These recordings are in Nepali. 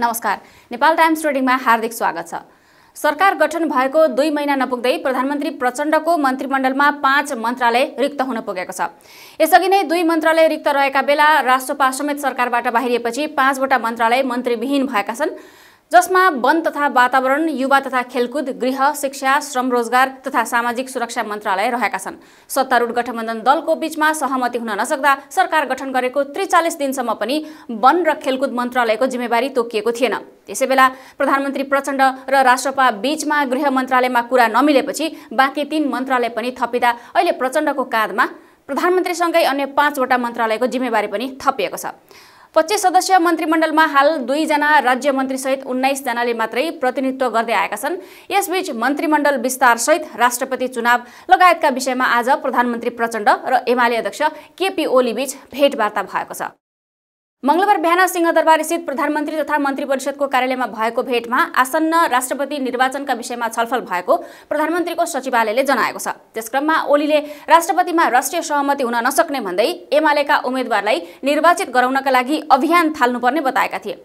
नमस्कार नेपाल टाइम्स ट्रेडिङमा हार्दिक स्वागत छ सरकार गठन भएको दुई महिना नपुग्दै प्रधानमन्त्री प्रचण्डको मन्त्रीमण्डलमा पाँच मन्त्रालय रिक्त हुन पुगेको छ यसअघि नै दुई मन्त्रालय रिक्त रहेका बेला राष्ट्रपा समेत सरकारबाट बाहिरिएपछि पाँचवटा मन्त्रालय मन्त्रीविहीन भएका छन् जसमा वन तथा वातावरण युवा तथा खेलकुद गृह शिक्षा श्रम रोजगार तथा सामाजिक सुरक्षा मन्त्रालय रहेका छन् सत्तारूढ गठबन्धन दलको बीचमा सहमति हुन नसक्दा सरकार गठन गरेको त्रिचालिस दिनसम्म पनि वन र खेलकुद मन्त्रालयको जिम्मेवारी तोकिएको थिएन त्यसै बेला प्रधानमन्त्री प्रचण्ड र राष्ट्रपा बीचमा गृह मन्त्रालयमा कुरा नमिलेपछि बाँकी तीन मन्त्रालय पनि थपिँदा अहिले प्रचण्डको काँधमा प्रधानमन्त्रीसँगै अन्य पाँचवटा मन्त्रालयको जिम्मेवारी पनि थपिएको छ पच्चिस सदस्यीय मन्त्रीमण्डलमा हाल दुईजना राज्य मन्त्रीसहित उन्नाइसजनाले मात्रै प्रतिनिधित्व गर्दै आएका छन् यसबीच मन्त्रीमण्डल विस्तारसहित राष्ट्रपति चुनाव लगायतका विषयमा आज प्रधानमन्त्री प्रचण्ड र एमाले अध्यक्ष केपी ओलीबीच भेटवार्ता भएको छ मङ्गलबार बिहान सिंहदरबार स्थित प्रधानमन्त्री तथा मन्त्री परिषदको कार्यालयमा भएको भेटमा आसन्न राष्ट्रपति निर्वाचनका विषयमा छलफल भएको प्रधानमन्त्रीको सचिवालयले जनाएको छ त्यसक्रममा ओलीले राष्ट्रपतिमा राष्ट्रिय सहमति हुन नसक्ने भन्दै एमालेका उम्मेद्वारलाई निर्वाचित गराउनका लागि अभियान थाल्नुपर्ने बताएका थिए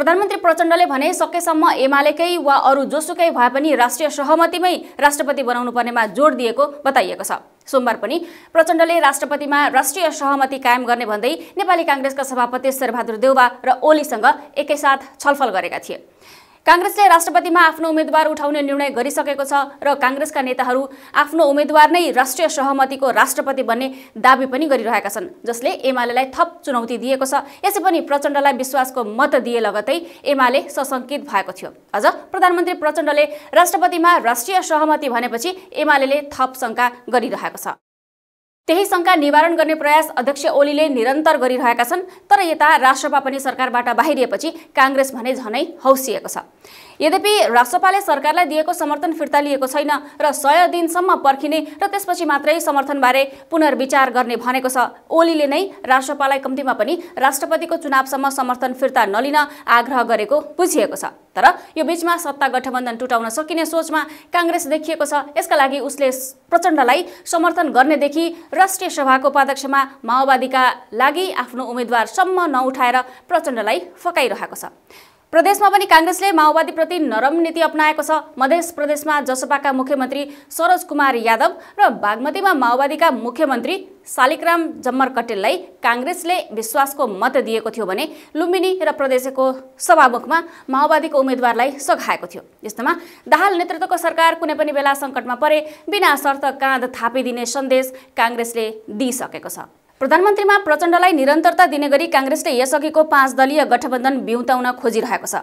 प्रधानमन्त्री प्रचण्डले भने सकेसम्म एमालेकै वा अरू जोसुकै भए पनि राष्ट्रिय सहमतिमै राष्ट्रपति बनाउनु पर्नेमा जोड दिएको बताइएको छ सोमबार पनि प्रचण्डले राष्ट्रपतिमा राष्ट्रिय सहमति कायम गर्ने भन्दै नेपाली काङ्ग्रेसका सभापति शेरबहादुर देउवा र ओलीसँग एकैसाथ छलफल गरेका थिए काङ्ग्रेसले राष्ट्रपतिमा आफ्नो उम्मेद्वार उठाउने निर्णय गरिसकेको छ र काङ्ग्रेसका नेताहरू आफ्नो उम्मेद्वार नै राष्ट्रिय सहमतिको राष्ट्रपति बन्ने दावी पनि गरिरहेका छन् जसले एमालेलाई थप चुनौती दिएको छ यसै पनि प्रचण्डलाई विश्वासको मत दिए लगतै एमाले सशङ्कित भएको थियो अझ प्रधानमन्त्री प्रचण्डले राष्ट्रपतिमा राष्ट्रिय सहमति भनेपछि एमाले थप शङ्का गरिरहेको छ त्यही शङ्का निवारण गर्ने प्रयास अध्यक्ष ओलीले निरन्तर गरिरहेका छन् तर यता राष्ट्रपा पनि सरकारबाट बाहिरिएपछि काङ्ग्रेस भने झनै हौसिएको छ यद्यपि राष्ट्रपाले सरकारलाई दिएको समर्थन फिर्ता लिएको छैन र सय दिनसम्म पर्खिने र त्यसपछि मात्रै समर्थनबारे पुनर्विचार गर्ने भनेको छ ओलीले नै राष्ट्रपालाई कम्तीमा पनि राष्ट्रपतिको चुनावसम्म समर्थन फिर्ता नलिन आग्रह गरेको बुझिएको छ तर यो बीचमा सत्ता गठबन्धन टुटाउन सकिने सोचमा काङ्ग्रेस देखिएको छ यसका लागि उसले प्रचण्डलाई समर्थन गर्नेदेखि राष्ट्रिय सभाको उपाध्यक्षमा माओवादीका लागि आफ्नो उम्मेद्वारसम्म नउठाएर प्रचण्डलाई फकाइरहेको छ प्रदेशमा पनि काङ्ग्रेसले माओवादीप्रति नरम नीति अप्नाएको छ मध्य प्रदेशमा जसपाका मुख्यमन्त्री सरोज कुमार यादव र बागमतीमा माओवादीका मुख्यमन्त्री शालिकराम जम्मर कटेललाई काङ्ग्रेसले विश्वासको मत दिएको थियो भने लुम्बिनी र प्रदेशको सभामुखमा माओवादीको उम्मेद्वारलाई सघाएको थियो यस्तोमा दाहाल नेतृत्वको सरकार कुनै पनि बेला सङ्कटमा परे बिना शर्त काँध थापिदिने सन्देश काङ्ग्रेसले दिइसकेको छ प्रधानमन्त्रीमा प्रचण्डलाई निरन्तरता दिने गरी काङ्ग्रेसले यसअघिको पाँच दलीय गठबन्धन बिउताउन खोजिरहेको छ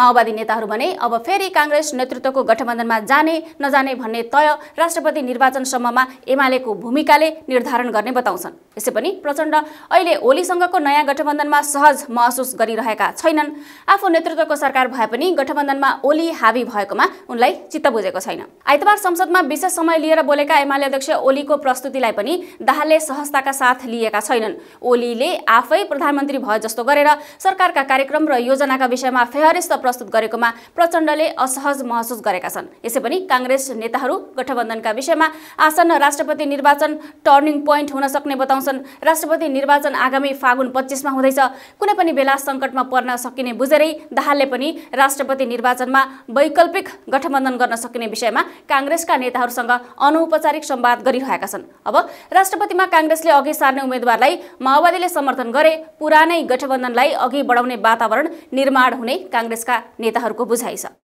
माओवादी नेताहरू भने अब फेरि काङ्ग्रेस नेतृत्वको गठबन्धनमा जाने नजाने भन्ने तय राष्ट्रपति निर्वाचनसम्ममा एमालेको भूमिकाले निर्धारण गर्ने बताउँछन् यसै पनि प्रचण्ड अहिले ओलीसँगको नयाँ गठबन्धनमा सहज महसुस गरिरहेका छैनन् आफू नेतृत्वको सरकार भए पनि गठबन्धनमा ओली हावी भएकोमा उनलाई चित्त बुझेको छैन आइतबार संसदमा विशेष समय लिएर बोलेका एमाले अध्यक्ष ओलीको प्रस्तुतिलाई पनि दाहालले सहजताका साथ दिएका छैनन् ओलीले आफै प्रधानमन्त्री भए जस्तो गरेर सरकारका कार्यक्रम र योजनाका विषयमा फेहरिस्त प्रस्तुत गरेकोमा प्रचण्डले असहज महसुस गरेका छन् यसै पनि काङ्ग्रेस नेताहरू गठबन्धनका विषयमा आसन्न राष्ट्रपति निर्वाचन टर्निङ पोइन्ट हुन सक्ने बताउँछन् राष्ट्रपति निर्वाचन आगामी फागुन पच्चिसमा हुँदैछ कुनै पनि बेला सङ्कटमा पर्न सकिने बुझेरै दाहालले पनि राष्ट्रपति निर्वाचनमा वैकल्पिक गठबन्धन गर्न सकिने विषयमा काङ्ग्रेसका नेताहरूसँग अनौपचारिक संवाद गरिरहेका छन् अब राष्ट्रपतिमा काङ्ग्रेसले अघि सार्ने उम्मेद्वारलाई माओवादीले समर्थन गरे पुरानै गठबन्धनलाई अघि बढाउने वातावरण निर्माण हुने काङ्ग्रेसका नेताहरूको बुझाइ छ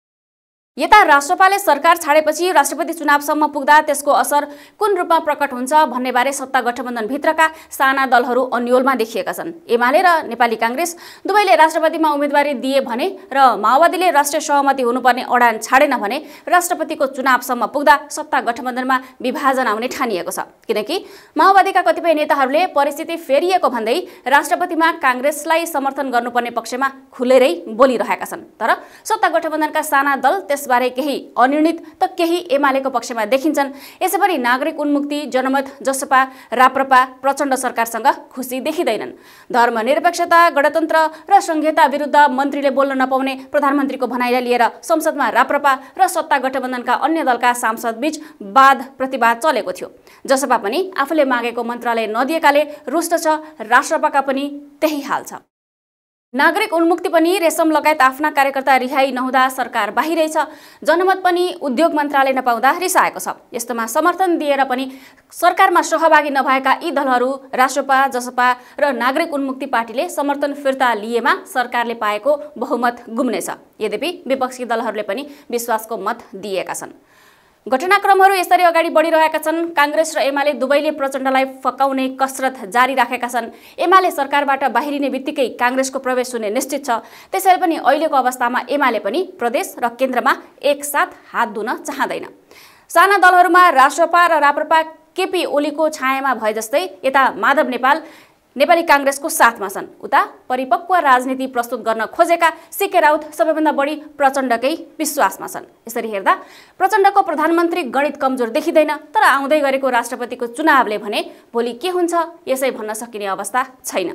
यता राष्ट्रपाले सरकार छाडेपछि राष्ट्रपति चुनावसम्म पुग्दा त्यसको असर कुन रूपमा प्रकट हुन्छ भन्नेबारे सत्ता गठबन्धनभित्रका साना दलहरू अन्यलमा देखिएका छन् एमाले र नेपाली काङ्ग्रेस दुवैले राष्ट्रपतिमा उम्मेदवारी दिए भने र माओवादीले राष्ट्रिय सहमति हुनुपर्ने अडान छाडेन भने राष्ट्रपतिको चुनावसम्म पुग्दा सत्ता गठबन्धनमा विभाजन आउने ठानिएको छ किनकि माओवादीका कतिपय नेताहरूले परिस्थिति फेरिएको भन्दै राष्ट्रपतिमा काङ्ग्रेसलाई समर्थन गर्नुपर्ने पक्षमा खुलेरै बोलिरहेका छन् तर सत्ता गठबन्धनका साना दल त्यस यसबारे केही अनिर्णित त केही एमालेको पक्षमा देखिन्छन् यसैपरि नागरिक उन्मुक्ति जनमत जसपा राप्रपा प्रचण्ड सरकारसँग खुसी देखिँदैनन् धर्मनिरपेक्षता गणतन्त्र र संहिता विरुद्ध मन्त्रीले बोल्न नपाउने प्रधानमन्त्रीको भनाइलाई लिएर संसदमा राप्रपा र सत्ता गठबन्धनका अन्य दलका सांसदबीच वाद प्रतिवाद चलेको थियो जसपा पनि आफूले मागेको मन्त्रालय नदिएकाले रुष्ट छ राष्ट्रपाका पनि त्यही हाल छ नागरिक उन्मुक्ति पनि रेशम लगायत आफ्ना कार्यकर्ता रिहाई नहुँदा सरकार बाहिरै छ जनमत पनि उद्योग मन्त्रालय नपाउँदा रिसाएको छ यस्तोमा समर्थन दिएर पनि सरकारमा सहभागी नभएका यी दलहरू राष्ट्रपा जसपा र नागरिक उन्मुक्ति पार्टीले समर्थन फिर्ता लिएमा सरकारले पाएको बहुमत गुम्नेछ यद्यपि विपक्षी दलहरूले पनि विश्वासको मत दिएका छन् घटनाक्रमहरू यसरी अगाडि बढिरहेका छन् काङ्ग्रेस र एमाले दुवैले प्रचण्डलाई फकाउने कसरत जारी राखेका छन् एमाले सरकारबाट बाहिरिने बित्तिकै काङ्ग्रेसको प्रवेश हुने निश्चित छ त्यसैले पनि अहिलेको अवस्थामा एमाले पनि प्रदेश र केन्द्रमा एकसाथ हात धुन चाहँदैन साना दलहरूमा राष्ट्रपा र राप्रपा केपी ओलीको छायामा भए जस्तै यता माधव नेपाल नेपाली काङ्ग्रेसको साथमा छन् उता परिपक्व राजनीति प्रस्तुत गर्न खोजेका सिके राउत सबैभन्दा बढी प्रचण्डकै विश्वासमा छन् यसरी हेर्दा प्रचण्डको प्रधानमन्त्री गणित कमजोर देखिँदैन तर आउँदै गरेको राष्ट्रपतिको चुनावले भने भोलि के हुन्छ यसै भन्न सकिने अवस्था छैन